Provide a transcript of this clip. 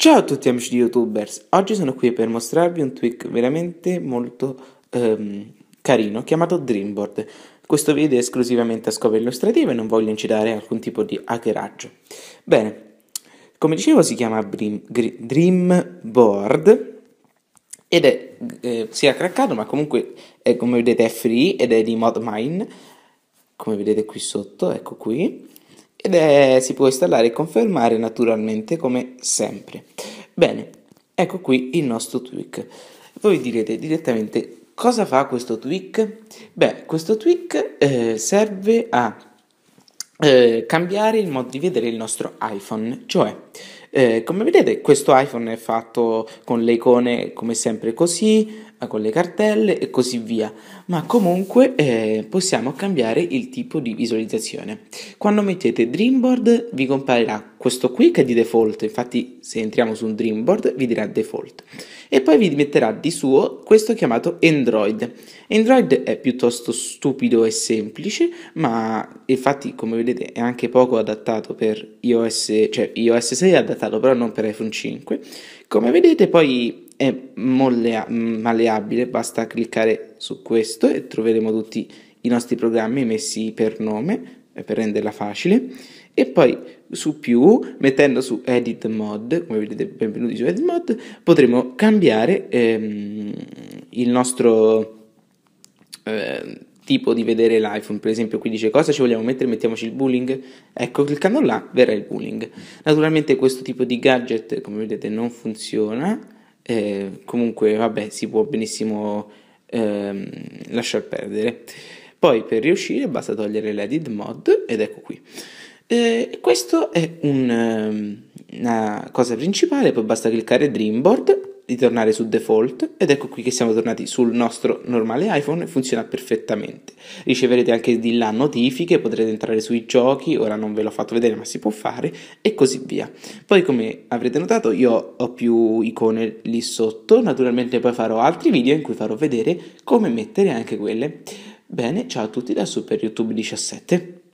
Ciao a tutti amici di YouTubers, oggi sono qui per mostrarvi un tweak veramente molto ehm, carino chiamato Dreamboard. Questo video è esclusivamente a scopo illustrativo e non voglio incitare alcun tipo di hackeraggio. Bene, come dicevo si chiama Dream, Dreamboard ed è eh, sia craccato ma comunque è, come vedete è free ed è di Modmine come vedete qui sotto, ecco qui ed è, si può installare e confermare naturalmente come sempre. Bene, ecco qui il nostro tweak. Voi direte direttamente cosa fa questo tweak? Beh, questo tweak eh, serve a eh, cambiare il modo di vedere il nostro iPhone, cioè eh, come vedete questo iPhone è fatto con le icone come sempre così, con le cartelle e così via, ma comunque eh, possiamo cambiare il tipo di visualizzazione. Quando mettete Dreamboard vi comparirà questo qui che è di default, infatti se entriamo su un Dreamboard vi dirà default. E poi vi metterà di suo questo chiamato Android. Android è piuttosto stupido e semplice, ma infatti come vedete è anche poco adattato per iOS, cioè iOS 6 è adattato però non per iPhone 5. Come vedete poi è mollea- malleabile, basta cliccare su questo e troveremo tutti i nostri programmi messi per nome per renderla facile e poi su più, mettendo su edit mod, come vedete benvenuti su edit mod, potremo cambiare ehm, il nostro eh, tipo di vedere l'iPhone, per esempio qui dice cosa ci vogliamo mettere, mettiamoci il bullying, ecco cliccando là verrà il bullying. Naturalmente questo tipo di gadget come vedete non funziona, eh, comunque vabbè si può benissimo ehm, lasciar perdere. Poi per riuscire basta togliere l'edit mod ed ecco qui. Eh, questo è un, ehm, una cosa principale, poi basta cliccare Dreamboard, ritornare su default ed ecco qui che siamo tornati sul nostro normale iPhone e funziona perfettamente. Riceverete anche di là notifiche, potrete entrare sui giochi, ora non ve l'ho fatto vedere ma si può fare e così via. Poi come avrete notato io ho più icone lì sotto, naturalmente poi farò altri video in cui farò vedere come mettere anche quelle. Bene, ciao a tutti da Super YouTube 17.